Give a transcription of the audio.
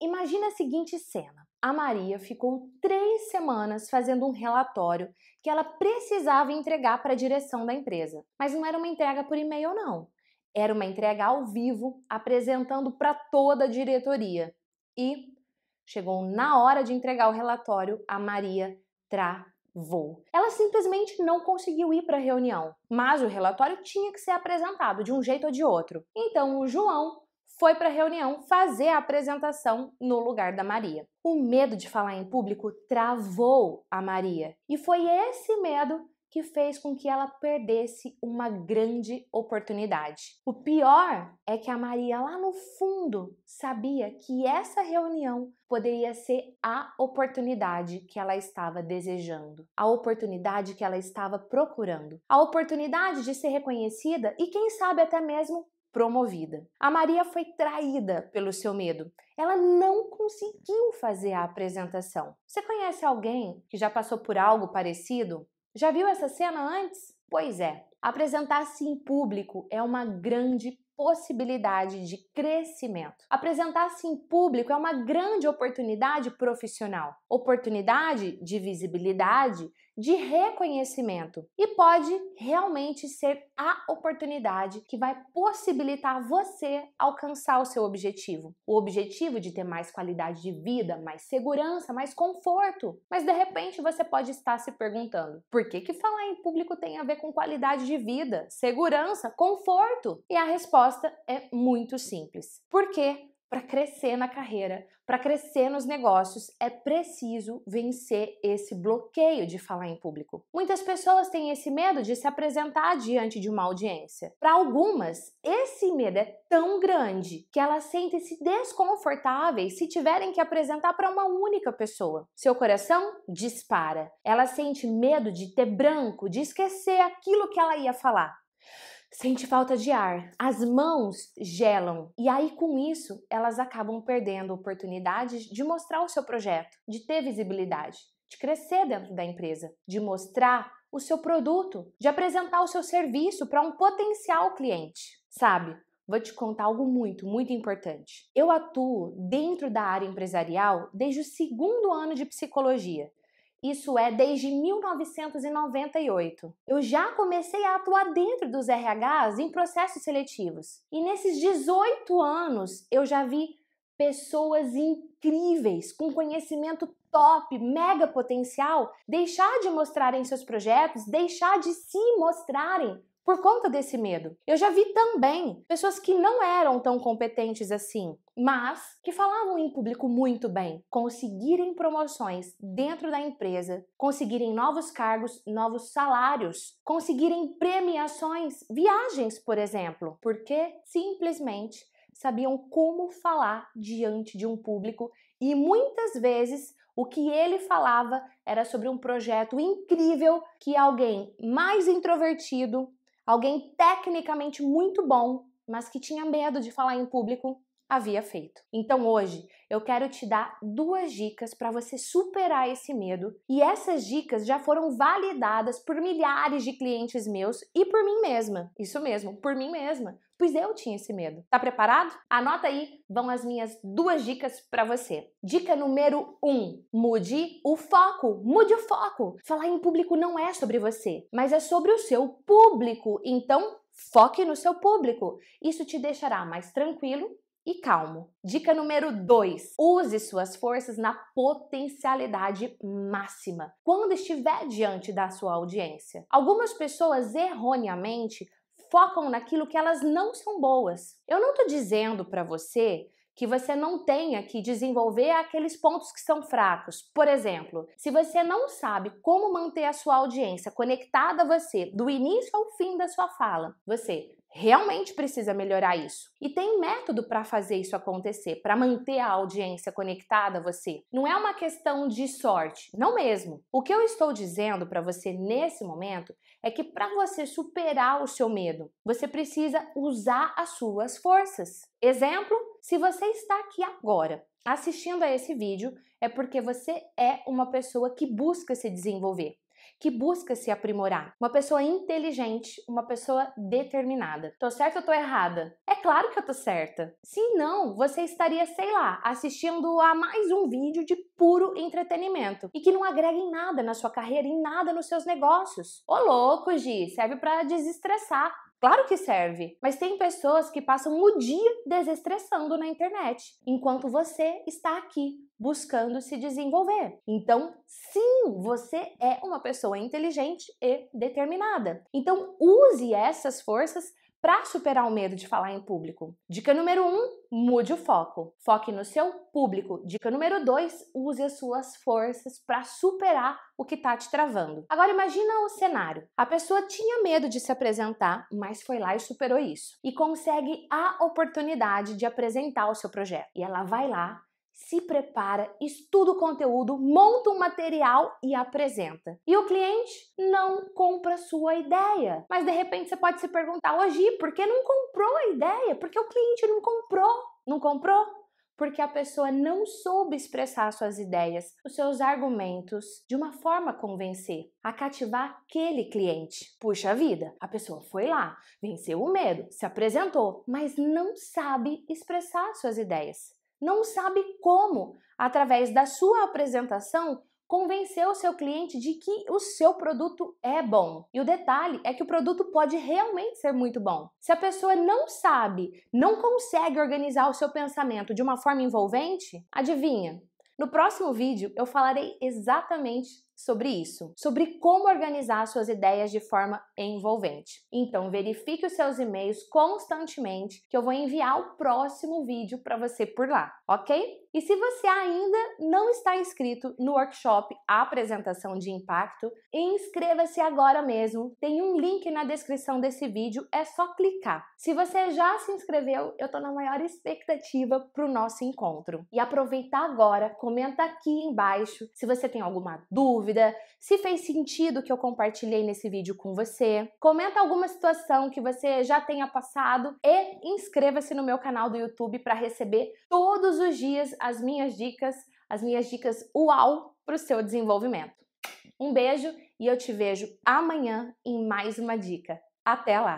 Imagina a seguinte cena: a Maria ficou três semanas fazendo um relatório que ela precisava entregar para a direção da empresa, mas não era uma entrega por e-mail, não. Era uma entrega ao vivo, apresentando para toda a diretoria. E chegou na hora de entregar o relatório, a Maria travou. Ela simplesmente não conseguiu ir para a reunião, mas o relatório tinha que ser apresentado de um jeito ou de outro. Então o João foi para a reunião fazer a apresentação no lugar da Maria. O medo de falar em público travou a Maria e foi esse medo que fez com que ela perdesse uma grande oportunidade. O pior é que a Maria, lá no fundo, sabia que essa reunião poderia ser a oportunidade que ela estava desejando, a oportunidade que ela estava procurando, a oportunidade de ser reconhecida e, quem sabe, até mesmo promovida. A Maria foi traída pelo seu medo. Ela não conseguiu fazer a apresentação. Você conhece alguém que já passou por algo parecido? Já viu essa cena antes? Pois é, apresentar-se em público é uma grande possibilidade de crescimento. Apresentar-se em assim, público é uma grande oportunidade profissional, oportunidade de visibilidade, de reconhecimento e pode realmente ser a oportunidade que vai possibilitar você alcançar o seu objetivo. O objetivo de ter mais qualidade de vida, mais segurança, mais conforto. Mas de repente você pode estar se perguntando: por que que falar em público tem a ver com qualidade de vida, segurança, conforto? E a resposta resposta é muito simples. Por quê? Para crescer na carreira, para crescer nos negócios, é preciso vencer esse bloqueio de falar em público. Muitas pessoas têm esse medo de se apresentar diante de uma audiência. Para algumas, esse medo é tão grande que elas sentem-se desconfortáveis se tiverem que apresentar para uma única pessoa. Seu coração dispara. Ela sente medo de ter branco, de esquecer aquilo que ela ia falar sente falta de ar, as mãos gelam e aí com isso elas acabam perdendo oportunidades de mostrar o seu projeto, de ter visibilidade, de crescer dentro da empresa, de mostrar o seu produto, de apresentar o seu serviço para um potencial cliente. Sabe? Vou te contar algo muito, muito importante. Eu atuo dentro da área empresarial desde o segundo ano de psicologia isso é desde 1998. Eu já comecei a atuar dentro dos RHs em processos seletivos. E nesses 18 anos eu já vi pessoas incríveis, com conhecimento top, mega potencial, deixar de mostrarem seus projetos, deixar de se mostrarem por conta desse medo. Eu já vi também pessoas que não eram tão competentes assim, mas que falavam em público muito bem, conseguirem promoções dentro da empresa, conseguirem novos cargos, novos salários, conseguirem premiações, viagens, por exemplo, porque simplesmente sabiam como falar diante de um público e muitas vezes o que ele falava era sobre um projeto incrível que alguém mais introvertido alguém tecnicamente muito bom, mas que tinha medo de falar em público havia feito. Então hoje eu quero te dar duas dicas para você superar esse medo, e essas dicas já foram validadas por milhares de clientes meus e por mim mesma. Isso mesmo, por mim mesma, pois eu tinha esse medo. Tá preparado? Anota aí, vão as minhas duas dicas para você. Dica número um, mude o foco, mude o foco. Falar em público não é sobre você, mas é sobre o seu público. Então, Foque no seu público. Isso te deixará mais tranquilo e calmo. Dica número 2: use suas forças na potencialidade máxima quando estiver diante da sua audiência. Algumas pessoas erroneamente focam naquilo que elas não são boas. Eu não estou dizendo para você que você não tenha que desenvolver aqueles pontos que são fracos. Por exemplo, se você não sabe como manter a sua audiência conectada a você do início ao fim da sua fala, você realmente precisa melhorar isso. E tem método para fazer isso acontecer, para manter a audiência conectada a você. Não é uma questão de sorte, não mesmo. O que eu estou dizendo para você nesse momento é que para você superar o seu medo, você precisa usar as suas forças. Exemplo, se você está aqui agora assistindo a esse vídeo, é porque você é uma pessoa que busca se desenvolver, que busca se aprimorar. Uma pessoa inteligente, uma pessoa determinada. Tô certa ou tô errada? É claro que eu tô certa. Se não, você estaria, sei lá, assistindo a mais um vídeo de puro entretenimento e que não agrega em nada na sua carreira, em nada nos seus negócios. Ô louco, Gi, serve para desestressar. Claro que serve, mas tem pessoas que passam o dia desestressando na internet, enquanto você está aqui buscando se desenvolver. Então, sim, você é uma pessoa inteligente e determinada. Então, use essas forças para superar o medo de falar em público? Dica número 1: um, mude o foco. Foque no seu público. Dica número 2: use as suas forças para superar o que está te travando. Agora imagina o cenário. A pessoa tinha medo de se apresentar, mas foi lá e superou isso e consegue a oportunidade de apresentar o seu projeto. E ela vai lá se prepara, estuda o conteúdo, monta um material e apresenta. E o cliente não compra sua ideia. Mas de repente você pode se perguntar hoje, por que não comprou a ideia? Por que o cliente não comprou? Não comprou? porque a pessoa não soube expressar suas ideias, os seus argumentos de uma forma a convencer, a cativar aquele cliente. Puxa vida, a pessoa foi lá, venceu o medo, se apresentou, mas não sabe expressar suas ideias não sabe como, através da sua apresentação, convencer o seu cliente de que o seu produto é bom. E o detalhe é que o produto pode realmente ser muito bom. Se a pessoa não sabe, não consegue organizar o seu pensamento de uma forma envolvente, adivinha? No próximo vídeo eu falarei exatamente sobre isso, sobre como organizar suas ideias de forma envolvente. Então, verifique os seus e-mails constantemente, que eu vou enviar o próximo vídeo para você por lá, ok? E se você ainda não está inscrito no workshop Apresentação de Impacto, inscreva-se agora mesmo. Tem um link na descrição desse vídeo, é só clicar. Se você já se inscreveu, eu estou na maior expectativa para o nosso encontro. E aproveita agora, comenta aqui embaixo se você tem alguma dúvida dúvida se fez sentido o que eu compartilhei nesse vídeo com você. Comenta alguma situação que você já tenha passado e inscreva-se no meu canal do YouTube para receber todos os dias as minhas dicas, as minhas dicas UAU para o seu desenvolvimento. Um beijo e eu te vejo amanhã em mais uma dica. Até lá!